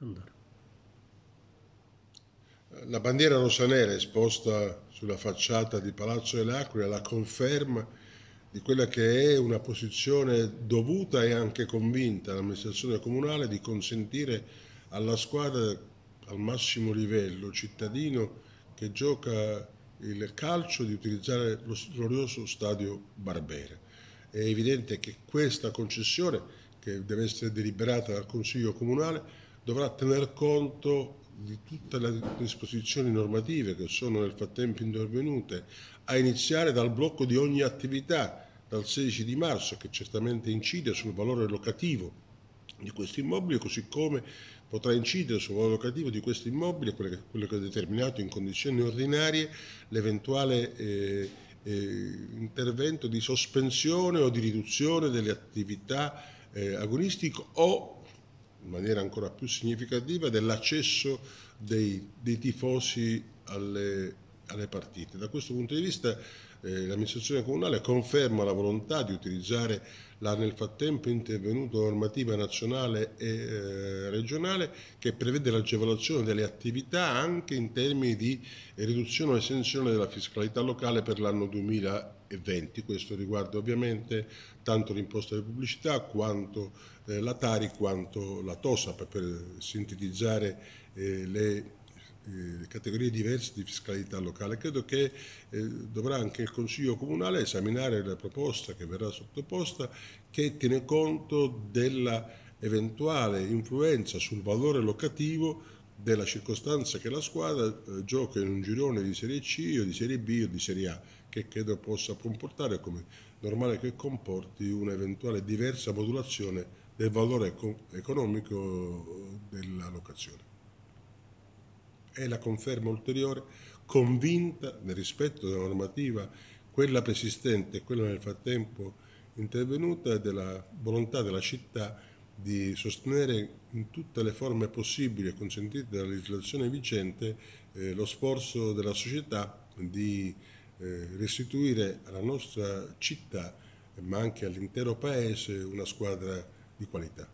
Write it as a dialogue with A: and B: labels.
A: andare. La bandiera rossa esposta sulla facciata di Palazzo dell'Aquila la conferma di quella che è una posizione dovuta e anche convinta all'amministrazione comunale di consentire alla squadra al massimo livello cittadino che gioca il calcio di utilizzare lo glorioso stadio Barbera. È evidente che questa concessione, che deve essere deliberata dal Consiglio Comunale, dovrà tener conto di tutte le disposizioni normative che sono nel frattempo intervenute, a iniziare dal blocco di ogni attività dal 16 di marzo che certamente incide sul valore locativo di questo immobile, così come potrà incidere sul valore locativo di questo immobile, quello che, ha determinato in condizioni ordinarie, l'eventuale eh, eh, intervento di sospensione o di riduzione delle attività eh, agonistiche o in maniera ancora più significativa dell'accesso dei, dei tifosi alle, alle, partite. Da questo punto di vista eh, l'amministrazione comunale conferma la volontà di utilizzare la nel frattempo intervenuta normativa nazionale e eh, regionale che prevede l'agevolazione delle attività anche in termini di riduzione o esenzione della fiscalità locale per l'anno 2020 2020. Questo riguarda ovviamente tanto l'imposta di pubblicità quanto eh, la Tari quanto la TOSAP per sintetizzare eh, eh, le categorie diverse di fiscalità locale. Credo che eh, dovrà anche il Consiglio Comunale esaminare la proposta che verrà sottoposta che tiene conto dell'eventuale influenza sul valore locativo della circostanza che la squadra eh, gioca in un girone di Serie C o di Serie B o di Serie A, che credo possa comportare come normale che comporti un'eventuale diversa modulazione del valore economico eh, della locazione. È la conferma ulteriore, convinta nel rispetto della normativa, quella persistente e quella nel frattempo intervenuta, della volontà della città di sostenere in tutte le forme possibili e consentite dalla legislazione vigente eh, lo sforzo della società di eh, restituire alla nostra città, ma anche all'intero Paese, una squadra di qualità.